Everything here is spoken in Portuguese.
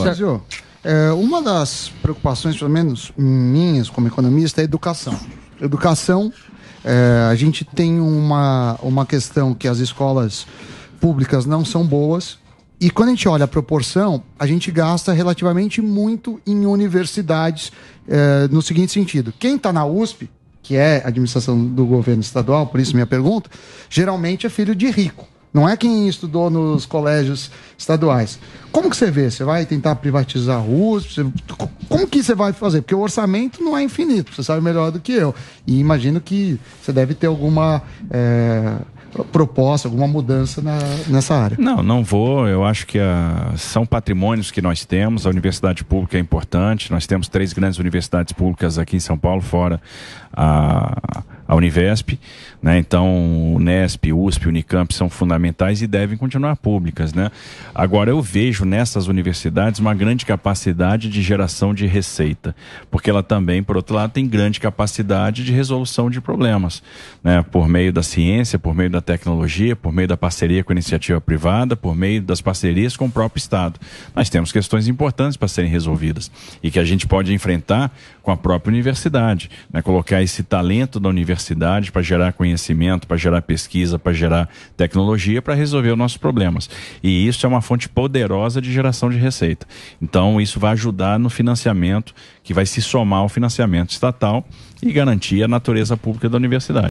boa. Sérgio, é, uma das preocupações, pelo menos minhas como economista, é a educação. Educação, é, a gente tem uma, uma questão que as escolas públicas não são boas. E quando a gente olha a proporção, a gente gasta relativamente muito em universidades, é, no seguinte sentido: quem está na USP, que é a administração do governo estadual, por isso minha pergunta, geralmente é filho de rico. Não é quem estudou nos colégios estaduais. Como que você vê? Você vai tentar privatizar a USP? Você... Como que você vai fazer? Porque o orçamento não é infinito, você sabe melhor do que eu. E imagino que você deve ter alguma é, proposta, alguma mudança na, nessa área. Não, não vou. Eu acho que a... Ah, são patrimônios que nós temos. A universidade pública é importante. Nós temos três grandes universidades públicas aqui em São Paulo, fora a, a Univesp. Né? Então, NESP, USP, Unicamp são fundamentais e devem continuar públicas. Né? Agora, eu vejo nessas universidades uma grande capacidade de geração de receita, porque ela também, por outro lado, tem grande capacidade de resolução de problemas, né? por meio da ciência, por meio da tecnologia, por meio da parceria com a iniciativa privada, por meio das parcerias com o próprio Estado. Nós temos questões importantes para serem resolvidas e que a gente pode enfrentar com a própria universidade, né? colocar esse talento da universidade para gerar conhecimento conhecimento, para gerar pesquisa, para gerar tecnologia, para resolver os nossos problemas. E isso é uma fonte poderosa de geração de receita. Então, isso vai ajudar no financiamento, que vai se somar ao financiamento estatal e garantir a natureza pública da universidade.